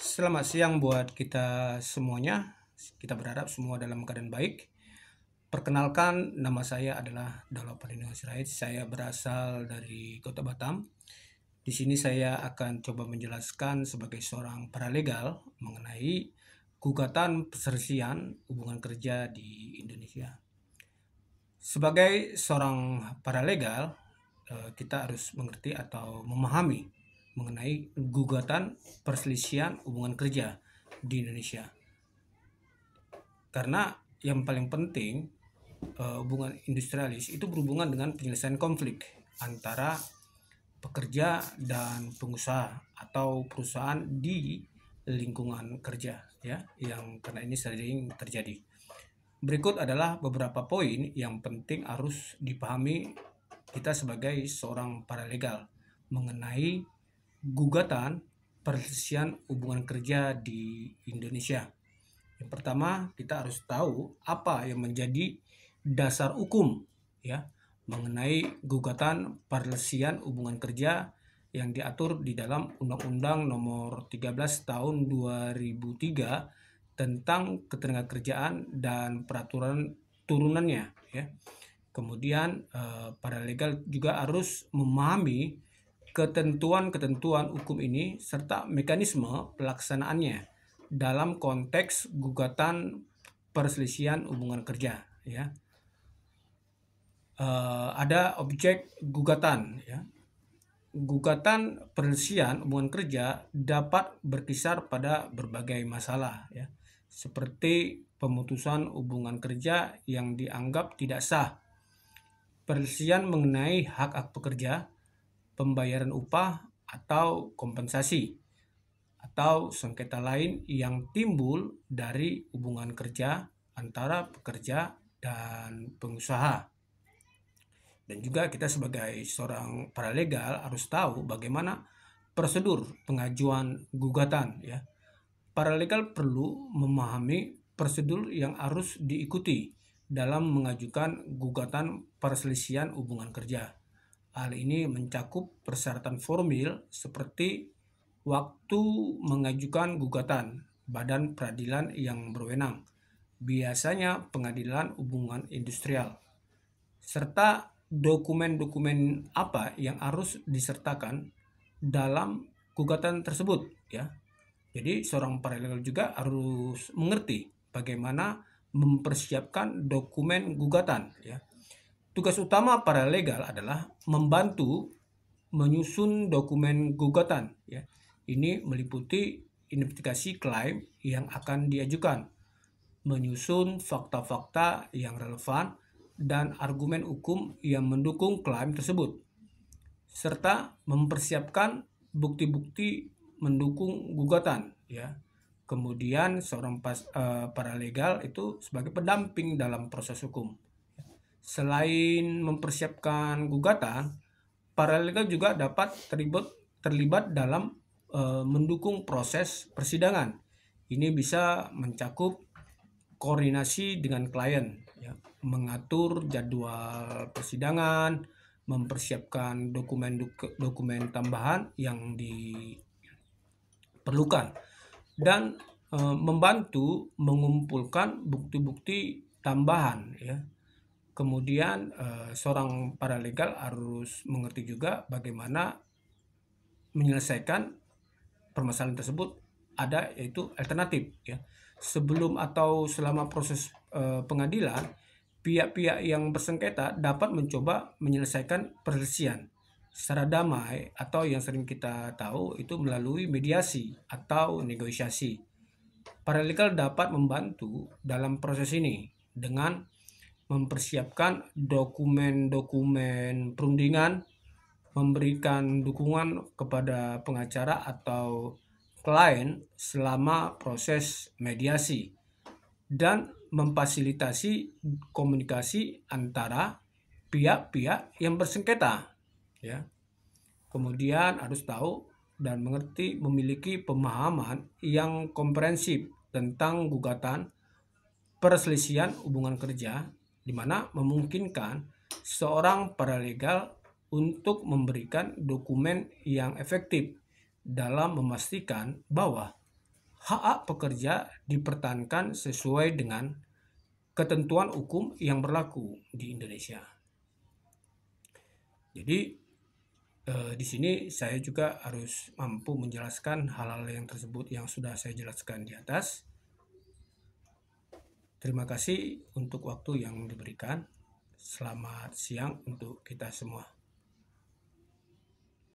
Selamat siang buat kita semuanya. Kita berharap semua dalam keadaan baik. Perkenalkan, nama saya adalah Dalo Pandino Sirait. Saya berasal dari Kota Batam. Di sini saya akan coba menjelaskan sebagai seorang paralegal mengenai gugatan perselisihan hubungan kerja di Indonesia. Sebagai seorang paralegal, eh, kita harus mengerti atau memahami mengenai gugatan perselisihan hubungan kerja di Indonesia. Karena yang paling penting eh, hubungan industrialis itu berhubungan dengan penyelesaian konflik antara pekerja dan pengusaha atau perusahaan di lingkungan kerja ya yang karena ini sering terjadi. Berikut adalah beberapa poin yang penting harus dipahami kita sebagai seorang paralegal mengenai gugatan perselisihan hubungan kerja di Indonesia. Yang pertama, kita harus tahu apa yang menjadi dasar hukum ya mengenai gugatan perselisihan hubungan kerja yang diatur di dalam Undang-Undang Nomor 13 Tahun 2003 tentang Ketenagakerjaan dan peraturan turunannya ya. Kemudian eh, para legal juga harus memahami ketentuan-ketentuan hukum ini serta mekanisme pelaksanaannya dalam konteks gugatan perselisihan hubungan kerja ya e, ada objek gugatan ya gugatan perselisihan hubungan kerja dapat berkisar pada berbagai masalah ya seperti pemutusan hubungan kerja yang dianggap tidak sah perselisihan mengenai hak-hak pekerja pembayaran upah atau kompensasi, atau sengketa lain yang timbul dari hubungan kerja antara pekerja dan pengusaha. Dan juga kita sebagai seorang paralegal harus tahu bagaimana prosedur pengajuan gugatan ya. Paralegal perlu memahami prosedur yang harus diikuti dalam mengajukan gugatan perselisihan hubungan kerja Hal ini mencakup persyaratan formil seperti waktu mengajukan gugatan badan peradilan yang berwenang, biasanya pengadilan hubungan industrial, serta dokumen-dokumen apa yang harus disertakan dalam gugatan tersebut ya. Jadi seorang paralegal juga harus mengerti bagaimana mempersiapkan dokumen gugatan ya Tugas utama para legal adalah membantu menyusun dokumen gugatan. Ya. Ini meliputi identifikasi klaim yang akan diajukan, menyusun fakta-fakta yang relevan dan argumen hukum yang mendukung klaim tersebut, serta mempersiapkan bukti-bukti mendukung gugatan. Ya. Kemudian seorang pas, uh, paralegal itu sebagai pendamping dalam proses hukum Selain mempersiapkan gugatan, Paralegal juga dapat terlibat terlibat dalam e, mendukung proses persidangan. Ini bisa mencakup koordinasi dengan klien, ya, mengatur jadwal persidangan, mempersiapkan dokumen dokumen tambahan yang diperlukan, dan e, membantu mengumpulkan bukti-bukti tambahan, ya Kemudian uh, seorang paralegal harus mengerti juga bagaimana menyelesaikan permasalahan tersebut ada yaitu alternatif ya. Sebelum atau selama proses uh, pengadilan, pihak-pihak yang bersengketa dapat mencoba menyelesaikan perselisihan secara damai atau yang sering kita tahu itu melalui mediasi atau negosiasi. Paralegal dapat membantu dalam proses ini dengan mempersiapkan dokumen-dokumen perundingan, memberikan dukungan kepada pengacara atau klien selama proses mediasi, dan memfasilitasi komunikasi antara pihak-pihak yang bersengketa. Ya. Kemudian harus tahu dan mengerti memiliki pemahaman yang komprehensif tentang gugatan perselisihan hubungan kerja di mana memungkinkan seorang paralegal untuk memberikan dokumen yang efektif dalam memastikan bahwa hak pekerja dipertahankan sesuai dengan ketentuan hukum yang berlaku di Indonesia. Jadi eh, di sini saya juga harus mampu menjelaskan hal-hal yang tersebut yang sudah saya jelaskan di atas. Terima kasih untuk waktu yang diberikan. Selamat siang untuk kita semua.